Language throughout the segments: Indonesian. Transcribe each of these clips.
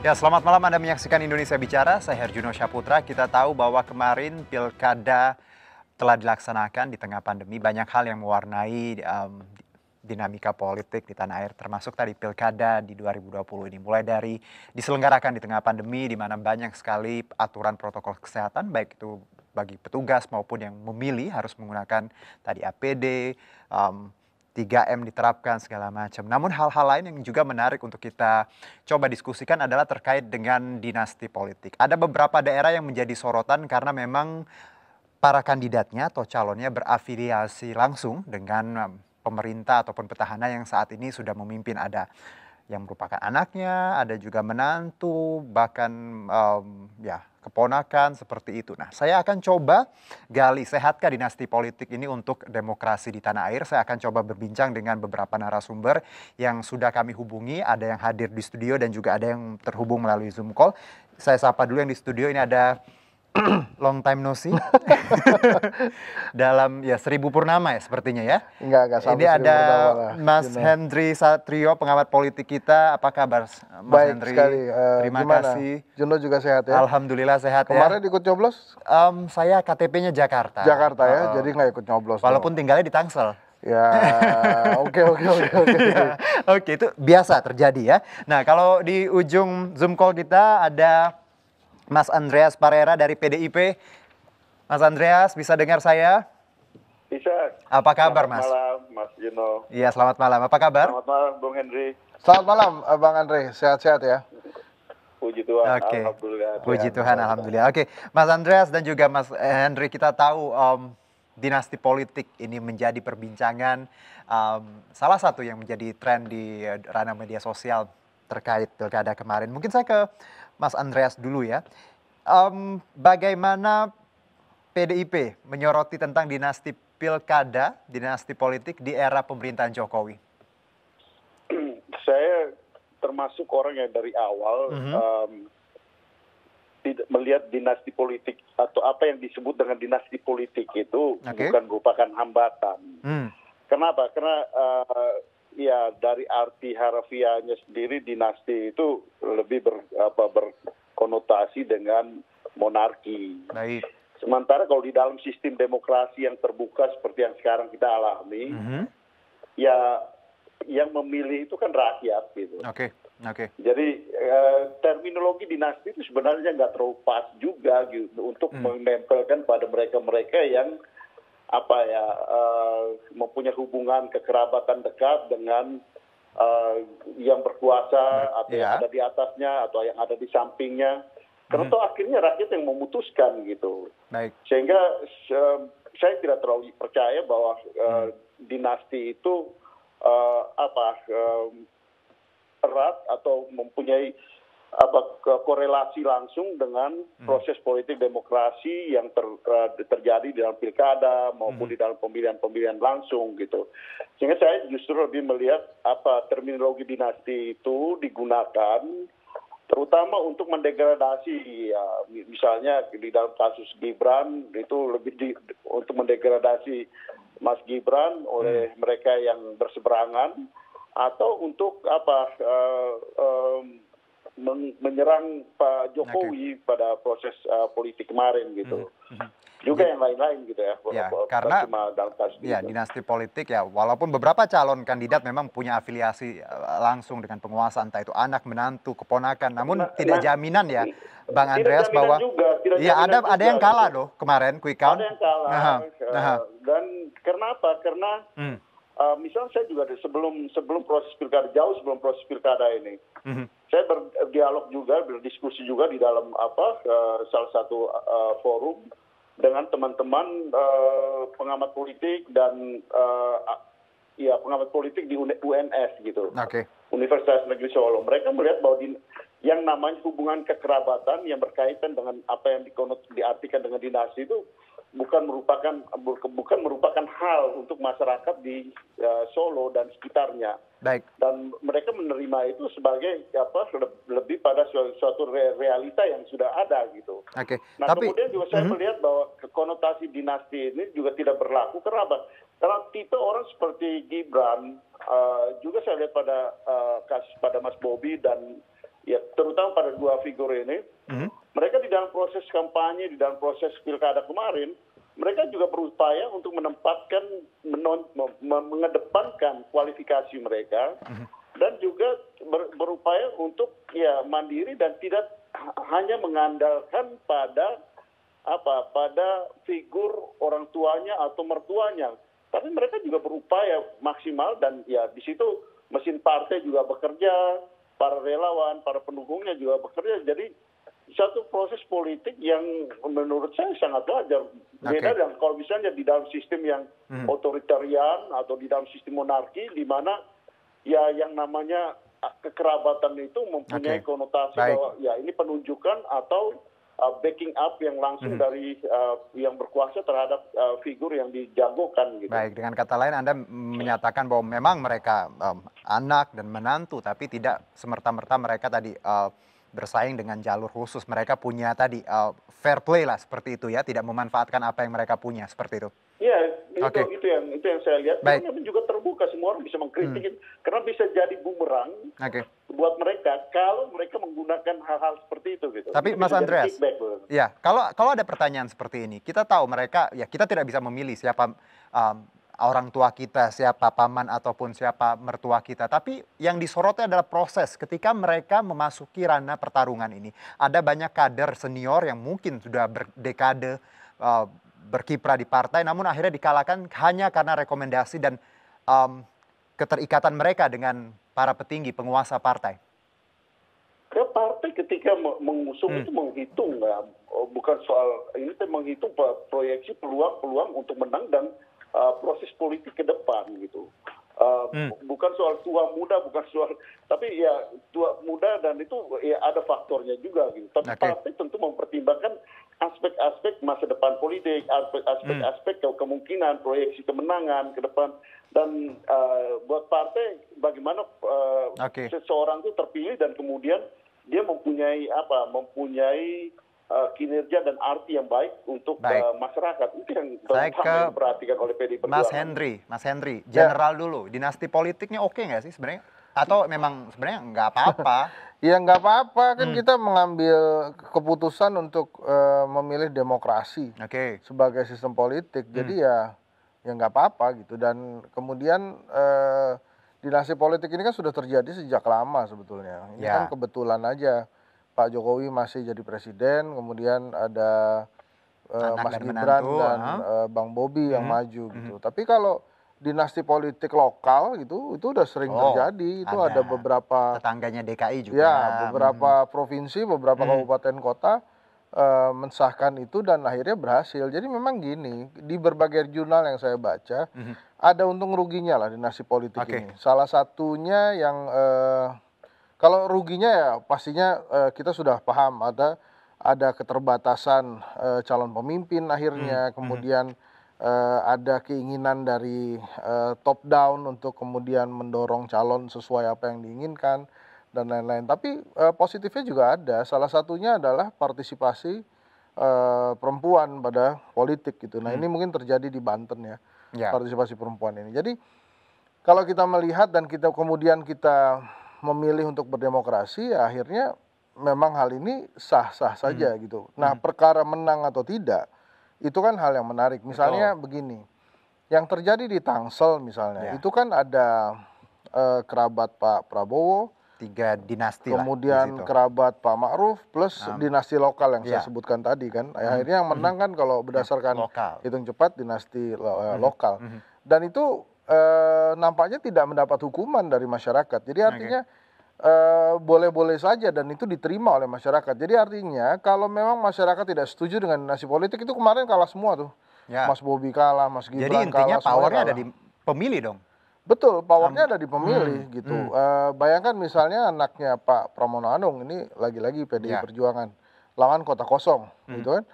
Ya, selamat malam Anda menyaksikan Indonesia Bicara. Saya Herjuno Syaputra. Kita tahu bahwa kemarin pilkada telah dilaksanakan di tengah pandemi. Banyak hal yang mewarnai um, dinamika politik di tanah air termasuk tadi pilkada di 2020 ini mulai dari diselenggarakan di tengah pandemi di mana banyak sekali aturan protokol kesehatan baik itu bagi petugas maupun yang memilih harus menggunakan tadi APD um, 3M diterapkan segala macam. Namun hal-hal lain yang juga menarik untuk kita coba diskusikan adalah terkait dengan dinasti politik. Ada beberapa daerah yang menjadi sorotan karena memang para kandidatnya atau calonnya berafiliasi langsung dengan pemerintah ataupun petahana yang saat ini sudah memimpin ada yang merupakan anaknya, ada juga menantu, bahkan um, ya keponakan seperti itu. Nah, saya akan coba gali sehatkah dinasti politik ini untuk demokrasi di tanah air. Saya akan coba berbincang dengan beberapa narasumber yang sudah kami hubungi, ada yang hadir di studio dan juga ada yang terhubung melalui Zoom call. Saya sapa dulu yang di studio ini ada long time no see dalam ya seribu purnama ya sepertinya ya. Enggak enggak sampai Ini ada Mas gimana? Hendri Satrio pengamat politik kita. Apa kabar Mas Baik Hendri? sekali. Uh, Terima gimana? kasih. Juno juga sehat ya. Alhamdulillah sehat Kemarin ya. Kemarin ikut nyoblos? Um, saya KTP-nya Jakarta. Jakarta ya. Uh, jadi nggak ikut nyoblos. Walaupun dong. tinggalnya di Tangsel. Ya, oke oke oke oke. Ya, oke, itu biasa terjadi ya. Nah, kalau di ujung Zoom call kita ada Mas Andreas Parera dari PDIP. Mas Andreas, bisa dengar saya? Bisa. Apa kabar, selamat Mas? Selamat malam, Mas Gino. Iya, selamat malam. Apa kabar? Selamat malam, Bung Henry. Selamat malam, eh, Bang Andre. Sehat-sehat ya? Puji Tuhan, okay. Alhamdulillah. Puji Tuhan, Alhamdulillah. Oke, okay. Mas Andreas dan juga Mas eh, Henry, kita tahu um, dinasti politik ini menjadi perbincangan um, salah satu yang menjadi tren di eh, ranah media sosial terkait pilkada kemarin. Mungkin saya ke Mas Andreas dulu ya. Um, bagaimana PDIP menyoroti tentang dinasti pilkada, dinasti politik di era pemerintahan Jokowi? Saya termasuk orang yang dari awal mm -hmm. um, tidak melihat dinasti politik atau apa yang disebut dengan dinasti politik itu okay. bukan merupakan hambatan. Mm. Kenapa? Karena uh, ya dari arti harafiahnya sendiri dinasti itu lebih ber, apa, berkonotasi dengan monarki. Baik. Sementara kalau di dalam sistem demokrasi yang terbuka seperti yang sekarang kita alami, mm -hmm. ya yang memilih itu kan rakyat gitu. Oke. Okay. Oke. Okay. Jadi eh, terminologi dinasti itu sebenarnya nggak terlalu pas juga gitu untuk hmm. menempelkan pada mereka-mereka yang apa ya uh, mempunyai hubungan kekerabatan dekat dengan uh, yang berkuasa atau yeah. yang ya. ada di atasnya atau yang ada di sampingnya. Karena hmm. toh akhirnya rakyat yang memutuskan gitu. Naik. Sehingga uh, saya tidak terlalu percaya bahwa uh, hmm. dinasti itu uh, apa uh, erat atau mempunyai apa korelasi langsung dengan hmm. proses politik demokrasi yang ter, eh, terjadi di dalam pilkada maupun hmm. di dalam pemilihan-pemilihan langsung gitu. Sehingga saya justru lebih melihat apa terminologi dinasti itu digunakan terutama untuk mendegradasi ya, misalnya di dalam kasus Gibran itu lebih di, untuk mendegradasi Mas Gibran oleh hmm. mereka yang berseberangan atau untuk apa uh, um, menyerang Pak Jokowi okay. pada proses uh, politik kemarin gitu. Mm -hmm. Juga yang lain-lain gitu ya. Yeah, karena dalam kasus ya, dinasti politik ya, walaupun beberapa calon kandidat memang punya afiliasi uh, langsung dengan penguasa entah itu anak, menantu, keponakan, namun nah, tidak nah, jaminan ya Bang Andreas bahwa juga, ya ada juga, ada yang gitu. kalah gitu. loh kemarin quick count. Ada yang kalah. uh, Dan kenapa? Karena hmm. uh, eh, misalnya saya juga sebelum sebelum proses pilkada jauh sebelum proses pilkada ini. Hmm saya berdialog juga berdiskusi juga di dalam apa eh, salah satu uh, forum dengan teman-teman uh, pengamat politik dan uh, ya pengamat politik di UNS gitu okay. Universitas Negeri Solo mereka melihat bahwa di, yang namanya hubungan kekerabatan yang berkaitan dengan apa yang dikonot, diartikan dengan dinasti itu bukan merupakan bukan merupakan hal untuk masyarakat di uh, Solo dan sekitarnya Baik. Dan mereka menerima itu sebagai apa lebih pada suatu, realita yang sudah ada gitu. Oke. Okay. Nah Tapi, kemudian juga saya uh mhm. -huh. melihat bahwa konotasi dinasti ini juga tidak berlaku karena apa? Karena Tito orang seperti Gibran uh, juga saya lihat pada uh, kasus pada Mas Bobi dan ya terutama pada dua figur ini, uh mhm. -huh. mereka di dalam proses kampanye di dalam proses pilkada kemarin mereka juga berupaya untuk menempatkan menon, mengedepankan kualifikasi mereka mhm. dan juga ber, berupaya untuk ya mandiri dan tidak hanya mengandalkan pada apa pada figur orang tuanya atau mertuanya tapi mereka juga berupaya maksimal dan ya di situ mesin partai juga bekerja para relawan para pendukungnya juga bekerja jadi satu proses politik yang menurut saya sangat wajar. Beda okay. dengan kalau misalnya di dalam sistem yang hmm. otoritarian atau di dalam sistem monarki di mana ya yang namanya kekerabatan itu mempunyai okay. konotasi Baik. bahwa ya ini penunjukan atau uh, backing up yang langsung hmm. dari uh, yang berkuasa terhadap uh, figur yang dijagokan. Gitu. Baik, dengan kata lain Anda menyatakan bahwa memang mereka um, anak dan menantu, tapi tidak semerta-merta mereka tadi uh, bersaing dengan jalur khusus. Mereka punya tadi uh, fair play lah seperti itu ya, tidak memanfaatkan apa yang mereka punya seperti itu. Iya, itu, okay. itu yang itu yang saya lihat. Baik. Tapi juga terbuka semua orang bisa mengkritik hmm. karena bisa jadi bumerang okay. buat mereka kalau mereka menggunakan hal-hal seperti itu gitu. Tapi Mas Andreas, ya kalau kalau ada pertanyaan seperti ini, kita tahu mereka ya kita tidak bisa memilih siapa um, orang tua kita, siapa paman ataupun siapa mertua kita. Tapi yang disorotnya adalah proses ketika mereka memasuki ranah pertarungan ini. Ada banyak kader senior yang mungkin sudah berdekade uh, berkiprah di partai namun akhirnya dikalahkan hanya karena rekomendasi dan um, keterikatan mereka dengan para petinggi penguasa partai. Ke partai ketika mengusung hmm. itu menghitung, oh, bukan soal ini menghitung proyeksi peluang-peluang untuk menang dan Eh, proses politik ke depan gitu. Uh, hmm. bukan soal tua muda bukan soal tapi ya tua muda dan itu ya ada faktornya juga gitu tapi okay. partai tentu mempertimbangkan aspek-aspek masa depan politik aspek-aspek hmm. kemungkinan proyeksi kemenangan ke depan dan uh, buat partai bagaimana uh, okay. seseorang itu terpilih dan kemudian dia mempunyai apa mempunyai Eh, kinerja dan arti yang baik untuk eh, baik. Uh, masyarakat. Itu yang Saya ke diperhatikan oleh PD Perjuangan. Mas henry Mas henry ya. general ya. dulu. Dinasti politiknya oke nggak sih sebenarnya? Atau memang sebenarnya nggak apa-apa? ya nggak apa-apa kan hmm. kita mengambil keputusan untuk uh, memilih demokrasi okay. sebagai sistem politik. Hmm. Jadi ya ya nggak apa-apa gitu dan kemudian eh, dinasti politik ini kan sudah terjadi sejak lama sebetulnya ini ya. kan kebetulan aja Pak Jokowi masih jadi presiden, kemudian ada uh, Mas Gibran Menantu, dan uh, Bang Bobi yang hmm. maju gitu. Hmm. Tapi kalau dinasti politik lokal gitu itu udah sering oh, terjadi itu ada. ada beberapa tetangganya DKI juga ya beberapa hmm. provinsi beberapa hmm. kabupaten kota uh, mensahkan itu dan akhirnya berhasil jadi memang gini di berbagai jurnal yang saya baca hmm. ada untung ruginya lah dinasti politik okay. ini salah satunya yang uh, kalau ruginya ya pastinya uh, kita sudah paham ada ada keterbatasan uh, calon pemimpin akhirnya, hmm. hmm. kemudian uh, ada keinginan dari uh, top down untuk kemudian mendorong calon sesuai apa yang diinginkan dan lain-lain. Tapi uh, positifnya juga ada. Salah satunya adalah partisipasi uh, perempuan pada politik gitu. Nah hmm. ini mungkin terjadi di Banten ya, ya. partisipasi perempuan ini. Jadi kalau kita melihat dan kita kemudian kita memilih untuk berdemokrasi ya akhirnya memang hal ini sah-sah saja hmm. gitu. Nah, hmm. perkara menang atau tidak itu kan hal yang menarik. Misalnya Betul. begini. Yang terjadi di Tangsel misalnya, ya. itu kan ada eh, kerabat Pak Prabowo, tiga dinasti kemudian lah kerabat Pak Ma'ruf plus um, dinasti lokal yang ya. saya sebutkan tadi kan. Hmm. Akhirnya yang menang hmm. kan kalau berdasarkan lokal. hitung cepat dinasti lo eh, hmm. lokal. Hmm. Dan itu eh, nampaknya tidak mendapat hukuman dari masyarakat. Jadi artinya eh, boleh-boleh eh, saja dan itu diterima oleh masyarakat. Jadi artinya kalau memang masyarakat tidak setuju dengan nasi politik itu kemarin kalah semua tuh. Ya. Mas Bobi kalah, Mas Gibran kalah. Jadi intinya kalah, powernya kalah. ada di pemilih dong. Betul, powernya ada di pemilih hmm. gitu. Hmm. Eh, bayangkan misalnya anaknya Pak Pramono Anung ini lagi-lagi PDI ya. Perjuangan lawan kota kosong, hmm. gitu kan?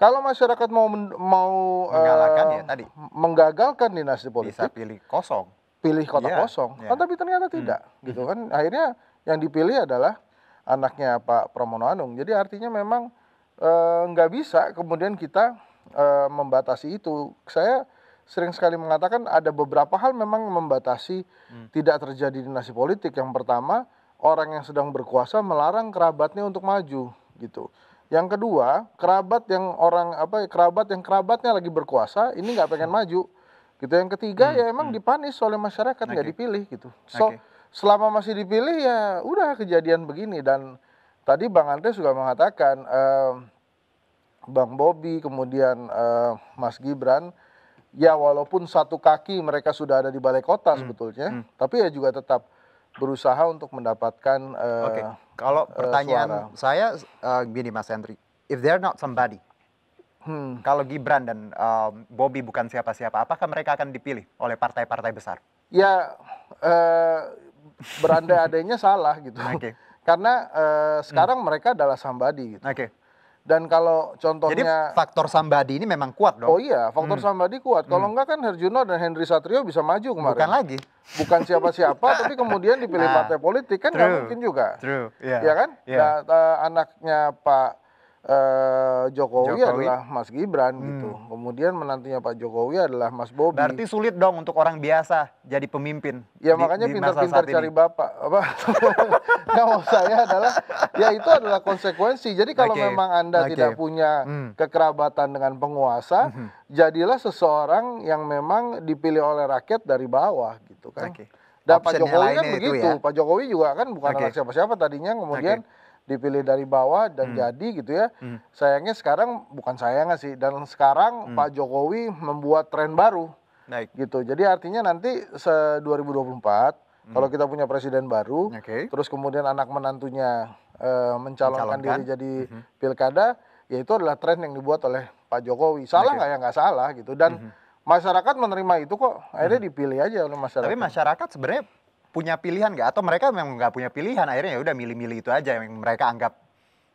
Kalau masyarakat mau mau menggalakkan uh, ya tadi, menggagalkan dinasti politik, bisa pilih kosong, pilih kota yeah, kosong. Yeah. Iya. Kan tapi ternyata hmm. tidak, hmm. gitu kan. Akhirnya yang dipilih adalah anaknya Pak Pramono Anung. Jadi artinya memang uh, bisa kemudian kita uh, membatasi itu. Saya sering sekali mengatakan ada beberapa hal memang membatasi hmm. tidak terjadi dinasti politik. Yang pertama, orang yang sedang berkuasa melarang kerabatnya untuk maju, gitu yang kedua, kerabat yang orang apa ya, kerabat yang kerabatnya lagi berkuasa ini nggak pengen maju. Gitu. Yang ketiga hmm, ya emang hmm. dipanis oleh masyarakat nggak okay. dipilih gitu. So okay. selama masih dipilih ya udah kejadian begini dan tadi Bang Andre sudah mengatakan eh, Bang Bobi kemudian eh, Mas Gibran ya walaupun satu kaki mereka sudah ada di balai kota hmm, sebetulnya, hmm. tapi ya juga tetap berusaha untuk mendapatkan uh, eh, okay. kalau eh, pertanyaan uh, saya uh, gini Mas Hendri if they're not somebody hmm. kalau Gibran dan uh, Bobby bukan siapa-siapa apakah mereka akan dipilih oleh partai-partai besar ya uh, berandai adanya salah gitu okay. karena uh, sekarang hmm. mereka adalah somebody gitu okay. Dan kalau contohnya Jadi faktor Sambadi ini memang kuat dong. Oh iya, faktor hmm. Sambadi kuat. Kalau hmm. enggak kan Herjuno dan Henry Satrio bisa maju kemarin. Bukan lagi. Bukan siapa-siapa tapi kemudian dipilih nah, partai politik kan gak mungkin juga. True. Yeah. Ya iya kan? Yeah. Nah, uh, anaknya Pak eh, Jokowi, Jokowi adalah Mas Gibran hmm. gitu. Kemudian menantunya Pak Jokowi adalah Mas Bobi. Berarti sulit dong untuk orang biasa jadi pemimpin. Ya di, makanya pintar-pintar cari ini. bapak. Apa? Nggak mau saya adalah ya itu adalah konsekuensi. Jadi kalau okay. memang Anda okay. tidak punya hmm. kekerabatan dengan penguasa, hmm. jadilah seseorang yang memang dipilih oleh rakyat dari bawah gitu kan. Okay. Dan Pak Jokowi kan begitu. Ya? Pak Jokowi juga kan bukan okay. siapa-siapa tadinya kemudian okay dipilih dari bawah dan hmm. jadi gitu ya. Hmm. Sayangnya sekarang bukan sayangnya sih dan sekarang hmm. Pak Jokowi membuat tren baru. Naik. Gitu. Jadi artinya nanti se 2024 Hmm. Kalau kita punya presiden baru, okay. terus kemudian anak menantunya e, mencalonkan, mencalonkan diri jadi hmm. pilkada, ya itu adalah tren yang dibuat oleh Pak Jokowi. Salah nggak ya nggak salah gitu. Dan hmm. masyarakat menerima itu kok, akhirnya hmm. dipilih aja oleh masyarakat. Tapi masyarakat sebenarnya punya pilihan nggak atau mereka memang nggak punya pilihan akhirnya ya udah milih-milih itu aja yang mereka anggap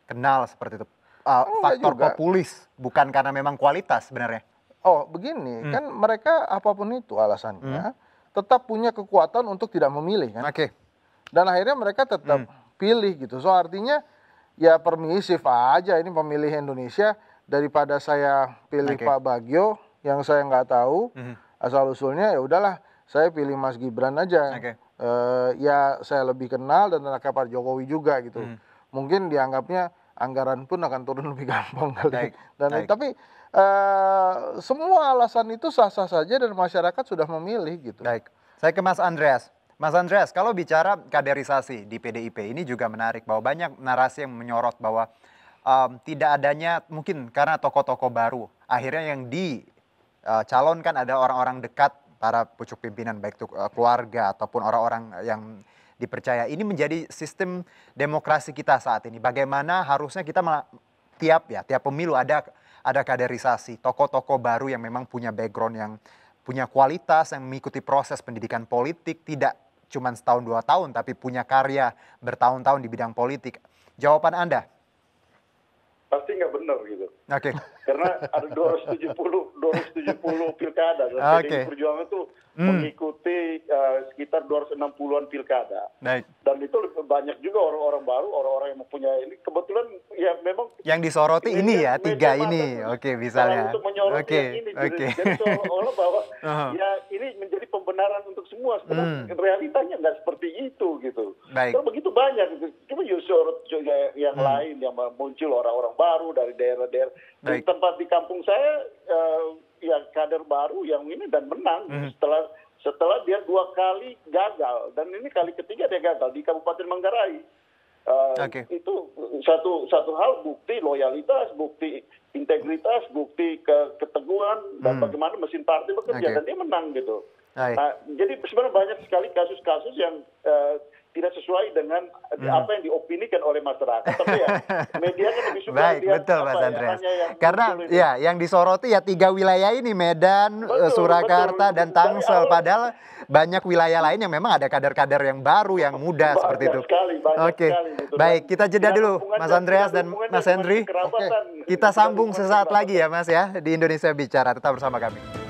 kenal seperti itu uh, oh, faktor juga. populis bukan karena memang kualitas sebenarnya oh begini hmm. kan mereka apapun itu alasannya hmm. tetap punya kekuatan untuk tidak memilih kan oke okay. dan akhirnya mereka tetap hmm. pilih gitu so artinya ya permisif aja ini pemilih Indonesia daripada saya pilih okay. Pak Bagio yang saya nggak tahu hmm. asal usulnya ya udahlah saya pilih Mas Gibran aja. Okay. Uh, eh, ya saya lebih kenal dan anaknya Pak Jokowi juga gitu. Hmm. Mungkin dianggapnya anggaran pun akan turun lebih gampang kali. Naik, dan naik. tapi uh, semua alasan itu sah-sah saja dan masyarakat sudah memilih gitu. Baik. Saya ke Mas Andreas. Mas Andreas, kalau bicara kaderisasi di PDIP ini juga menarik bahwa banyak narasi yang menyorot bahwa um, tidak adanya mungkin karena tokoh-tokoh baru akhirnya yang dicalonkan eh, uh, ada orang-orang dekat para pucuk pimpinan baik itu eh, keluarga ataupun orang-orang yang dipercaya. Ini menjadi sistem demokrasi kita saat ini. Bagaimana harusnya kita tiap ya tiap pemilu ada ada kaderisasi tokoh-tokoh baru yang memang punya background yang punya kualitas yang mengikuti proses pendidikan politik tidak cuma setahun dua tahun tapi punya karya bertahun-tahun di bidang politik. Jawaban Anda, pasti nggak benar gitu. Oke. Okay. Karena ada 270 270 pilkada. Oke. Okay. Perjuangan itu hmm. mengikuti uh, sekitar 260-an pilkada. Baik. Dan itu banyak juga orang-orang baru, orang-orang yang mempunyai ini kebetulan ya memang yang disoroti ini, ya tiga ini. Oke, okay, misalnya. oke menyoroti okay. ini. Gitu. Oke. Okay. Jadi, jadi seolah-olah bahwa uh -huh. ya kebenaran untuk semua. Setelah hmm. realitanya nggak seperti itu gitu. Baik. Terus begitu banyak gitu. Cuma ya juga yang hmm. lain yang muncul orang-orang baru dari daerah-daerah. Di tempat di kampung saya uh, eh, yang kader baru yang ini dan menang hmm. setelah setelah dia dua kali gagal dan ini kali ketiga dia gagal di Kabupaten Manggarai. Uh, eh, okay. itu satu satu hal bukti loyalitas, bukti integritas, bukti ke keteguhan dan hmm. bagaimana mesin partai bekerja okay. dan dia menang gitu. Uh, jadi sebenarnya banyak sekali kasus-kasus yang uh, tidak sesuai dengan hmm. apa yang diopinikan oleh masyarakat. Tapi ya media kan lebih suka Baik, betul Mas ya, Andreas. Karena ya yang disoroti ya tiga wilayah ini Medan, eh, betul, Surakarta betul. dan Tangsel. Padahal banyak wilayah lain yang memang ada kader-kader yang baru, yang muda banyak seperti itu. Sekali, banyak Oke. Sekali, gitu, Baik, kita jeda dulu Mas Andreas dan Mas Henry. Oke. Kita sambung sesaat lagi ya Mas ya di Indonesia Bicara. Tetap bersama kami.